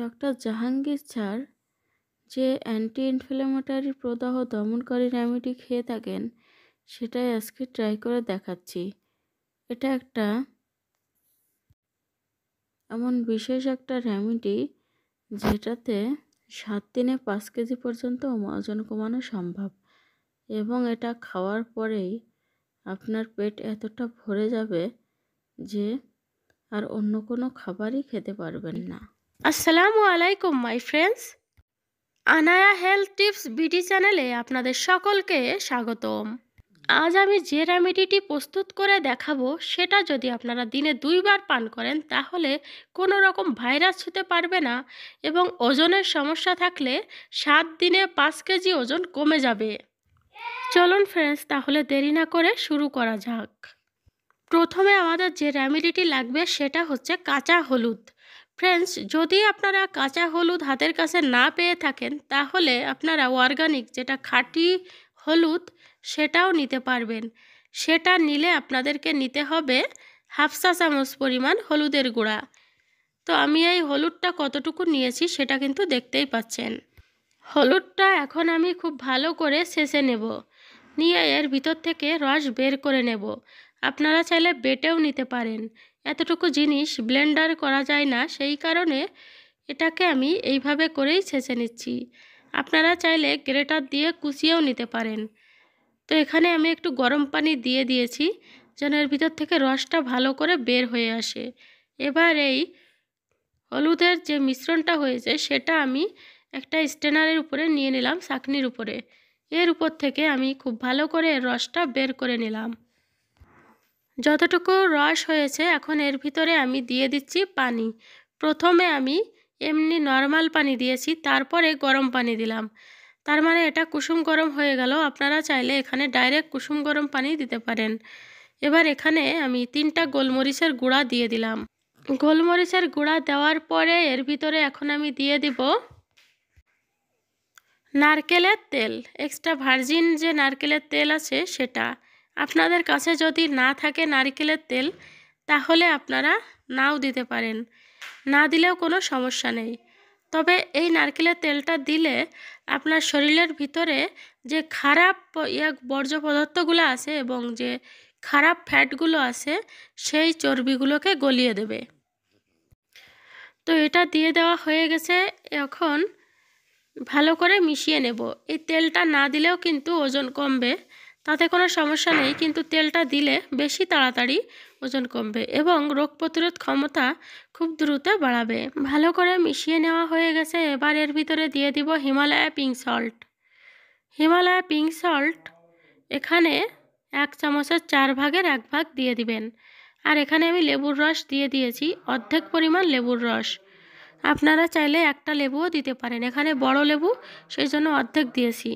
doctor Jahangir sir যে anti inflammatory প্রদাহ দমনকারী রেমেডি খেয়ে থাকেন সেটাই আজকে ট্রাই করে দেখাচ্ছি এটা একটা এমন বিশেষ একটা রেমেডি যেটাতে সাত দিনে পাঁচ কেজি পর্যন্ত ওজন কমানো সম্ভব এবং এটা খাওয়ার পরেই আপনার পেট এতটা ভরে যাবে যে আর অন্য কোনো খাবারই খেতে পারবেন না আসসালামু আলাইকুম my friends Anaya health tips BT চ্যানেলে আপনাদের সকলকে স্বাগতম আজ আমি যে রেমেডিটি প্রস্তুত করে দেখাবো সেটা যদি আপনারা দিনে দুইবার পান করেন তাহলে কোনো রকম ভাইরাস ছুতে পারবে না এবং ওজনের সমস্যা থাকলে সাত দিনে পাঁচ কেজি ওজন কমে যাবে চলুন ফ্রেন্ডস তাহলে দেরি না করে শুরু করা যাক প্রথমে আমাদের যে রেমেডিটি লাগবে সেটা হচ্ছে কাঁচা হলুদ ফ্রেন্ডস যদি আপনারা কাঁচা হলুদ হাতের কাছে না পেয়ে থাকেন তাহলে আপনারা অর্গানিক যেটা খাঁটি হলুদ সেটাও নিতে পারবেন সেটা নিলে আপনাদেরকে নিতে হবে হাফ চা চামচ পরিমাণ হলুদের গুঁড়া তো আমি এই হলুদটা কতটুকু নিয়েছি সেটা কিন্তু দেখতেই পাচ্ছেন হলুদটা এখন আমি খুব ভালো করে শেষে নেব নিয়ে এর ভিতর থেকে রস বের করে নেব আপনারা চাইলে বেটেও নিতে পারেন এতটুকু জিনিস ব্লেন্ডার করা যায় না সেই কারণে এটাকে আমি এইভাবে করেই ছেঁচে নিচ্ছি আপনারা চাইলে গ্রেটার দিয়ে কুচিয়েও নিতে পারেন তো এখানে আমি একটু গরম পানি দিয়ে দিয়েছি যেন এর ভিতর থেকে রসটা ভালো করে বের হয়ে আসে এবার এই হলুদের যে মিশ্রণটা হয়েছে সেটা আমি একটা স্টেনারের উপরে নিয়ে নিলাম চাকনির উপরে এর উপর থেকে আমি খুব ভালো করে রসটা বের করে নিলাম যতটুকু রস হয়েছে এখন এর ভিতরে আমি দিয়ে দিচ্ছি পানি প্রথমে আমি এমনি নর্মাল পানি দিয়েছি তারপরে গরম পানি দিলাম তার মানে এটা কুসুম গরম হয়ে গেল আপনারা চাইলে এখানে ডাইরেক্ট কুসুম গরম পানি দিতে পারেন এবার এখানে আমি তিনটা গোলমরিচের গুঁড়া দিয়ে দিলাম গোলমরিচের গুঁড়া দেওয়ার পরে এর ভিতরে এখন আমি দিয়ে দিব নারকেলের তেল এক্সট্রা ভার্জিন যে নারকেলের তেল আছে সেটা আপনাদের কাছে যদি না থাকে নারিকেলের তেল তাহলে আপনারা নাও দিতে পারেন না দিলেও কোনো সমস্যা নেই তবে এই নারকেলের তেলটা দিলে আপনার শরীরের ভিতরে যে খারাপ ইয়া বর্জ্য পদার্থগুলো আছে এবং যে খারাপ ফ্যাটগুলো আছে সেই চর্বিগুলোকে গলিয়ে দেবে তো এটা দিয়ে দেওয়া হয়ে গেছে এখন ভালো করে মিশিয়ে নেব এই তেলটা না দিলেও কিন্তু ওজন কমবে তাতে কোনো সমস্যা নেই কিন্তু তেলটা দিলে বেশি তাড়াতাড়ি ওজন কমবে এবং রোগ প্রতিরোধ ক্ষমতা খুব দ্রুত বাড়াবে ভালো করে মিশিয়ে নেওয়া হয়ে গেছে এবার এর ভিতরে দিয়ে দিব Himalaya pink salt Himalaya pink salt এখানে এক চামচের চার ভাগের এক ভাগ দিয়ে দিবেন আর এখানে আমি লেবুর রস দিয়ে দিয়েছি অর্ধেক পরিমাণ লেবুর রস আপনারা চাইলে একটা লেবুও দিতে পারেন এখানে বড় লেবু সেই জন্য অর্ধেক দিয়েছি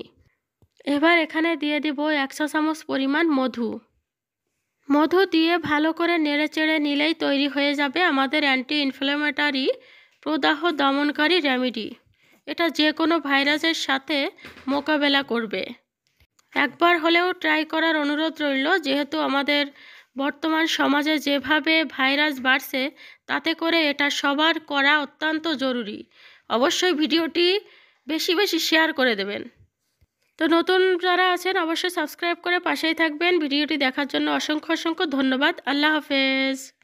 এবার এখানে দিয়ে দিব একশো চামচ পরিমাণ মধু মধু দিয়ে ভালো করে নেড়েচেড়ে নিলেই তৈরি হয়ে যাবে আমাদের অ্যান্টি ইনফ্লামেটারি প্রদাহ দমনকারী রেমেডি এটা যে কোনো ভাইরাসের সাথে মোকাবেলা করবে একবার হলেও ট্রাই করার অনুরোধ রইল যেহেতু আমাদের বর্তমান সমাজে যেভাবে ভাইরাস বাড়ছে তাতে করে এটা সবার করা অত্যন্ত জরুরি অবশ্যই ভিডিওটি বেশি বেশি শেয়ার করে দেবেন তো নতুন যারা আছেন অবশ্যই সাবস্ক্রাইব করে পাশেই থাকবেন ভিডিওটি দেখার জন্য অসংখ্য অসংখ্য ধন্যবাদ আল্লাহ হাফেজ